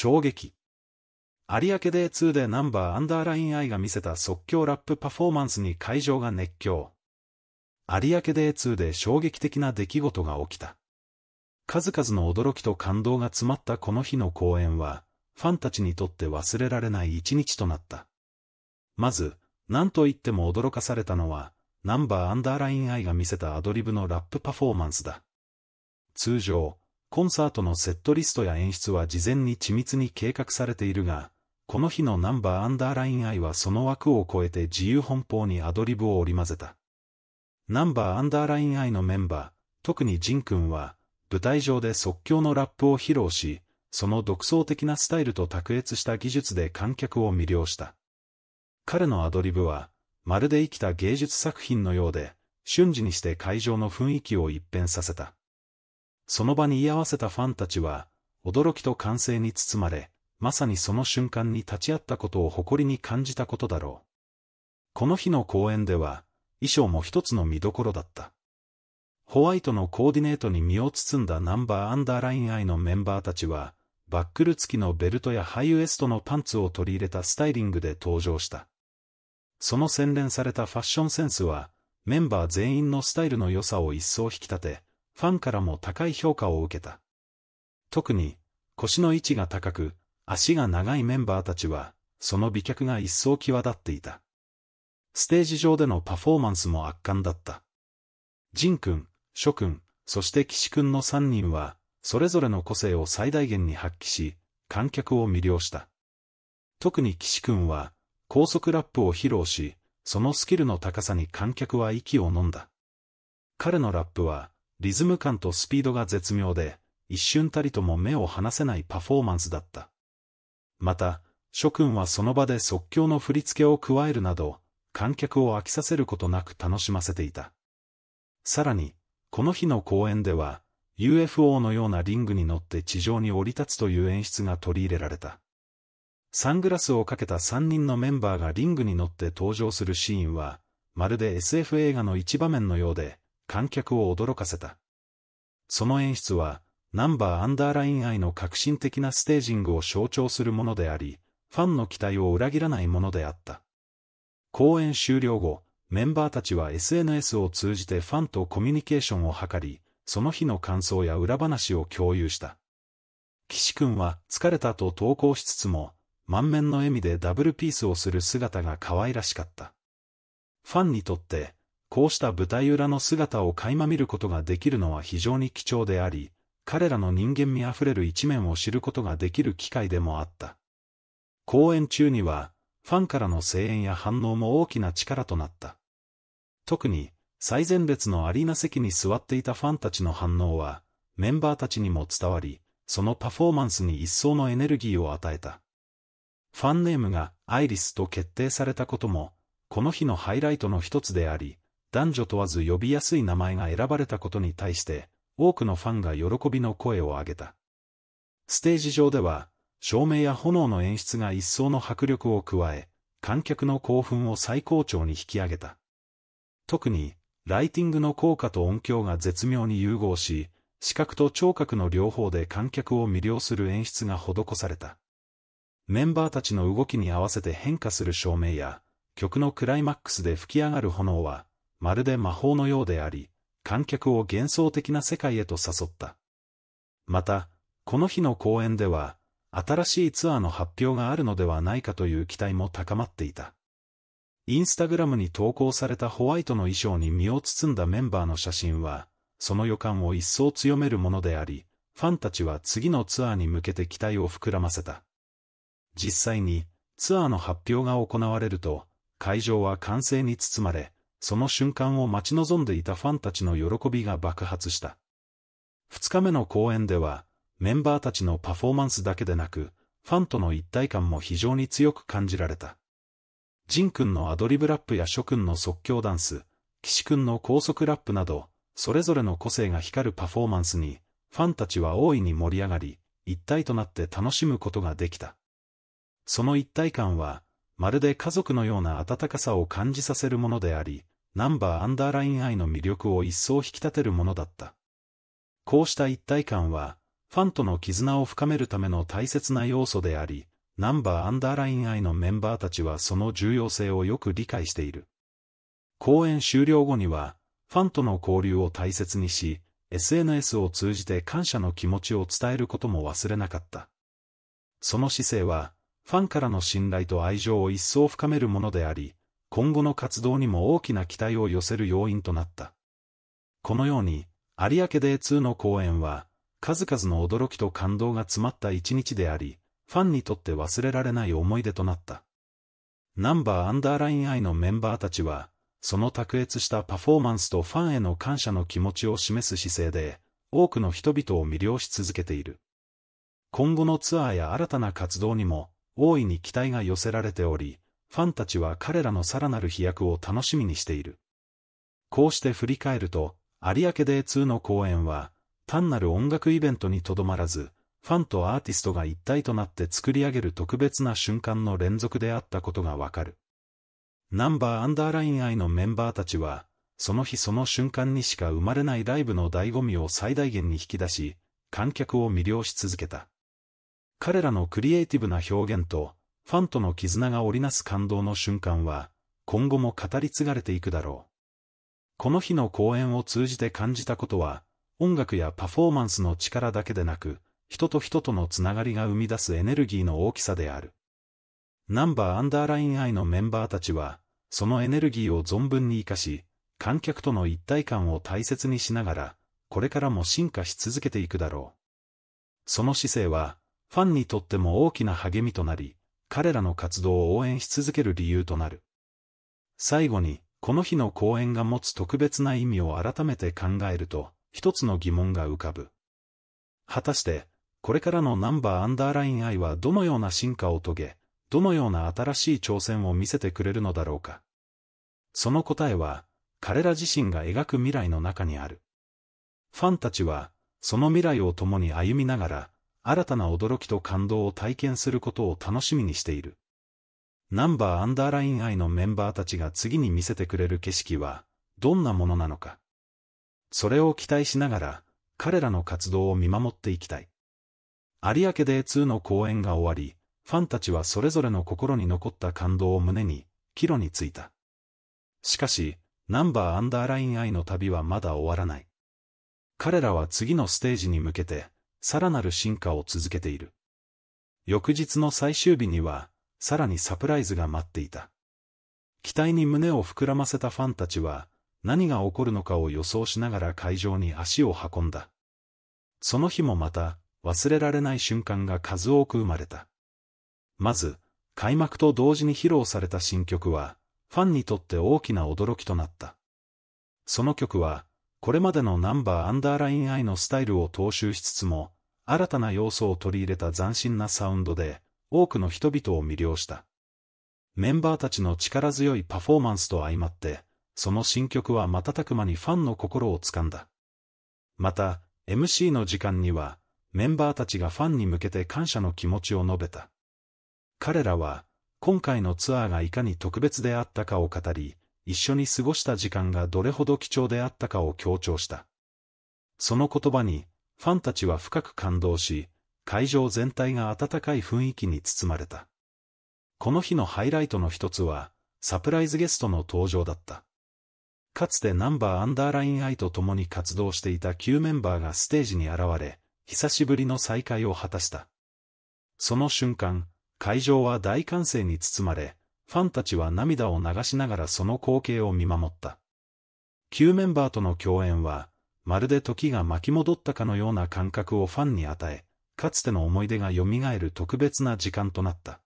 衝撃。有明デー2でナンバーアンダーライン I が見せた即興ラップパフォーマンスに会場が熱狂。有明デー2で衝撃的な出来事が起きた。数々の驚きと感動が詰まったこの日の公演は、ファンたちにとって忘れられない一日となった。まず、何と言っても驚かされたのは、ナンバーアンダーライン I が見せたアドリブのラップパフォーマンスだ。通常、コンサートのセットリストや演出は事前に緻密に計画されているが、この日のナンバーアンダーライン愛はその枠を超えて自由奔放にアドリブを織り交ぜた。ナンバーアンダーライン愛のメンバー、特にジン君は、舞台上で即興のラップを披露し、その独創的なスタイルと卓越した技術で観客を魅了した。彼のアドリブは、まるで生きた芸術作品のようで、瞬時にして会場の雰囲気を一変させた。その場に居合わせたファンたちは、驚きと歓声に包まれ、まさにその瞬間に立ち会ったことを誇りに感じたことだろう。この日の公演では、衣装も一つの見どころだった。ホワイトのコーディネートに身を包んだナンバーアンダーラインアイのメンバーたちは、バックル付きのベルトやハイウエストのパンツを取り入れたスタイリングで登場した。その洗練されたファッションセンスは、メンバー全員のスタイルの良さを一層引き立て、ファンからも高い評価を受けた。特に、腰の位置が高く、足が長いメンバーたちは、その美脚が一層際立っていた。ステージ上でのパフォーマンスも圧巻だった。ジン君、諸君、そして岸君の3人は、それぞれの個性を最大限に発揮し、観客を魅了した。特に岸君は、高速ラップを披露し、そのスキルの高さに観客は息を呑んだ。彼のラップは、リズム感とスピードが絶妙で、一瞬たりとも目を離せないパフォーマンスだった。また、諸君はその場で即興の振り付けを加えるなど、観客を飽きさせることなく楽しませていた。さらに、この日の公演では、UFO のようなリングに乗って地上に降り立つという演出が取り入れられた。サングラスをかけた3人のメンバーがリングに乗って登場するシーンは、まるで SF 映画の一場面のようで、観客を驚かせた。その演出は、ナンバーアンダーライン愛の革新的なステージングを象徴するものであり、ファンの期待を裏切らないものであった。公演終了後、メンバーたちは SNS を通じてファンとコミュニケーションを図り、その日の感想や裏話を共有した。岸くんは疲れたと投稿しつつも、満面の笑みでダブルピースをする姿が可愛らしかった。ファンにとって、こうした舞台裏の姿を垣間見ることができるのは非常に貴重であり、彼らの人間味あふれる一面を知ることができる機会でもあった。公演中には、ファンからの声援や反応も大きな力となった。特に、最前列のアリーナ席に座っていたファンたちの反応は、メンバーたちにも伝わり、そのパフォーマンスに一層のエネルギーを与えた。ファンネームがアイリスと決定されたことも、この日のハイライトの一つであり、男女問わず呼びやすい名前が選ばれたことに対して、多くのファンが喜びの声を上げた。ステージ上では、照明や炎の演出が一層の迫力を加え、観客の興奮を最高潮に引き上げた。特に、ライティングの効果と音響が絶妙に融合し、視覚と聴覚の両方で観客を魅了する演出が施された。メンバーたちの動きに合わせて変化する照明や、曲のクライマックスで吹き上がる炎は、まるで魔法のようであり、観客を幻想的な世界へと誘った。また、この日の公演では、新しいツアーの発表があるのではないかという期待も高まっていた。インスタグラムに投稿されたホワイトの衣装に身を包んだメンバーの写真は、その予感を一層強めるものであり、ファンたちは次のツアーに向けて期待を膨らませた。実際に、ツアーの発表が行われると、会場は歓声に包まれ、その瞬間を待ち望んでいたファンたちの喜びが爆発した。二日目の公演では、メンバーたちのパフォーマンスだけでなく、ファンとの一体感も非常に強く感じられた。ジン君のアドリブラップや諸君の即興ダンス、岸君の高速ラップなど、それぞれの個性が光るパフォーマンスに、ファンたちは大いに盛り上がり、一体となって楽しむことができた。その一体感は、まるで家族のような温かさを感じさせるものであり、ナンバーアンダーライン愛の魅力を一層引き立てるものだった。こうした一体感は、ファンとの絆を深めるための大切な要素であり、ナンバーアンダーライン愛のメンバーたちはその重要性をよく理解している。公演終了後には、ファンとの交流を大切にし、SNS を通じて感謝の気持ちを伝えることも忘れなかった。その姿勢は、ファンからの信頼と愛情を一層深めるものであり、今後の活動にも大きな期待を寄せる要因となった。このように、有明ー2の公演は、数々の驚きと感動が詰まった一日であり、ファンにとって忘れられない思い出となった。ナンバーアンダーライン I のメンバーたちは、その卓越したパフォーマンスとファンへの感謝の気持ちを示す姿勢で、多くの人々を魅了し続けている。今後のツアーや新たな活動にも、大いに期待が寄せられており、ファンたちは彼らのさらなる飛躍を楽しみにしている。こうして振り返ると、有明デー2の公演は、単なる音楽イベントにとどまらず、ファンとアーティストが一体となって作り上げる特別な瞬間の連続であったことがわかる。ナンバーアンダーライン愛のメンバーたちは、その日その瞬間にしか生まれないライブの醍醐味を最大限に引き出し、観客を魅了し続けた。彼らのクリエイティブな表現と、ファンとの絆が織りなす感動の瞬間は、今後も語り継がれていくだろう。この日の公演を通じて感じたことは、音楽やパフォーマンスの力だけでなく、人と人とのつながりが生み出すエネルギーの大きさである。ナンバーアンダーラインアイのメンバーたちは、そのエネルギーを存分に活かし、観客との一体感を大切にしながら、これからも進化し続けていくだろう。その姿勢は、ファンにとっても大きな励みとなり、彼らの活動を応援し続ける理由となる。最後に、この日の公演が持つ特別な意味を改めて考えると、一つの疑問が浮かぶ。果たして、これからのナンバーアンダーライン愛はどのような進化を遂げ、どのような新しい挑戦を見せてくれるのだろうか。その答えは、彼ら自身が描く未来の中にある。ファンたちは、その未来を共に歩みながら、新たな驚きと感動を体験することを楽しみにしている。ナンバーアンダーライン愛のメンバーたちが次に見せてくれる景色は、どんなものなのか。それを期待しながら、彼らの活動を見守っていきたい。有明デー2の公演が終わり、ファンたちはそれぞれの心に残った感動を胸に、帰路についた。しかし、ナンバーアンダーライン愛の旅はまだ終わらない。彼らは次のステージに向けて、さらなる進化を続けている。翌日の最終日には、さらにサプライズが待っていた。期待に胸を膨らませたファンたちは、何が起こるのかを予想しながら会場に足を運んだ。その日もまた、忘れられない瞬間が数多く生まれた。まず、開幕と同時に披露された新曲は、ファンにとって大きな驚きとなった。その曲は、これまでのナンバーアンダーライン I のスタイルを踏襲しつつも、新たな要素を取り入れた斬新なサウンドで、多くの人々を魅了した。メンバーたちの力強いパフォーマンスと相まって、その新曲は瞬く間にファンの心をつかんだ。また、MC の時間には、メンバーたちがファンに向けて感謝の気持ちを述べた。彼らは、今回のツアーがいかに特別であったかを語り、一緒に過ごした時間がどれほど貴重であったかを強調した。その言葉に、ファンたちは深く感動し、会場全体が温かい雰囲気に包まれた。この日のハイライトの一つは、サプライズゲストの登場だった。かつてナンバーアンダーラインアイと共に活動していた旧メンバーがステージに現れ、久しぶりの再会を果たした。その瞬間、会場は大歓声に包まれ、ファンたちは涙を流しながらその光景を見守った。旧メンバーとの共演は、まるで時が巻き戻ったかのような感覚をファンに与え、かつての思い出が蘇る特別な時間となった。